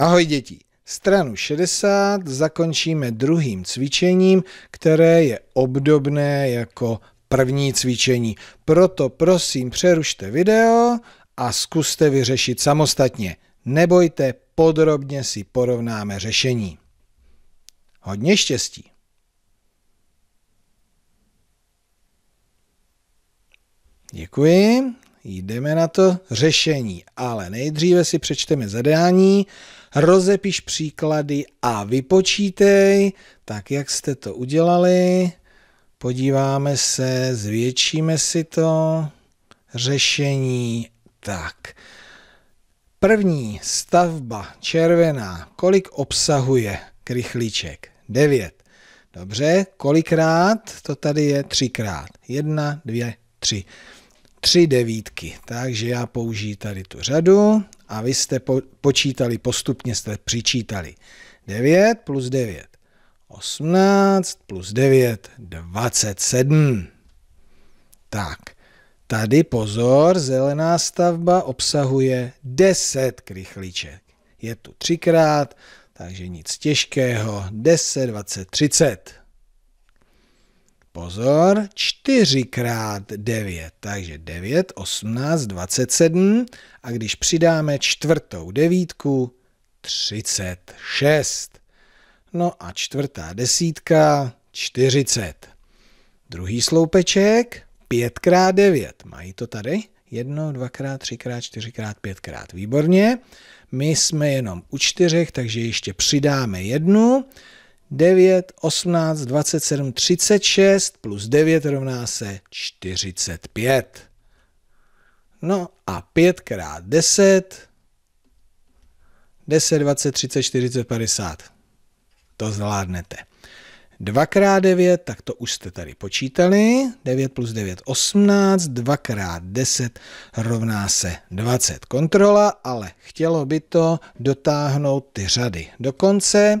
Ahoj děti! Stranu 60 zakončíme druhým cvičením, které je obdobné jako první cvičení. Proto prosím přerušte video a zkuste vyřešit samostatně. Nebojte, podrobně si porovnáme řešení. Hodně štěstí! Děkuji, jdeme na to řešení, ale nejdříve si přečteme zadání rozepiš příklady a vypočítej, tak jak jste to udělali, podíváme se, zvětšíme si to, řešení, tak. První stavba červená, kolik obsahuje krychlíček? 9. Dobře, kolikrát? To tady je třikrát. Jedna, dvě, tři tři devítky. Takže já použiju tady tu řadu a vy jste po, počítali, postupně jste přičítali. 9 plus 9, 18 plus 9, 27. Tak, tady pozor, zelená stavba obsahuje 10 krychlíček. Je tu třikrát, takže nic těžkého, 10, 20, 30 pozor, 4 x 9, takže 9, 18, 27 a když přidáme čtvrtou devítku, 36. No a čtvrtá desítka, 40. Druhý sloupeček, 5 x 9, mají to tady? 1, 2 x 3 x 4 x 5 x Výborně. My jsme jenom u čtyřech, takže ještě přidáme jednu 9, 18, 27, 36 plus 9 rovná se 45. No a 5 krát 10, 10, 20, 30, 40, 50. To zvládnete. 2 krát 9, tak to už jste tady počítali. 9 plus 9, 18. 2 krát 10 rovná se 20. Kontrola, ale chtělo by to dotáhnout ty řady do konce.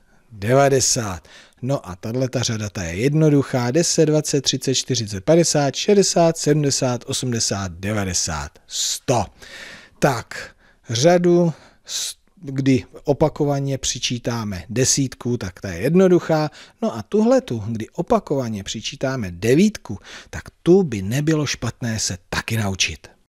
90. No a tahle ta řada ta je jednoduchá. 10, 20, 30, 40, 50, 60, 70, 80, 90, 100. Tak, řadu, kdy opakovaně přičítáme desítku, tak ta je jednoduchá. No a tuhle tu, kdy opakovaně přičítáme devítku, tak tu by nebylo špatné se taky naučit.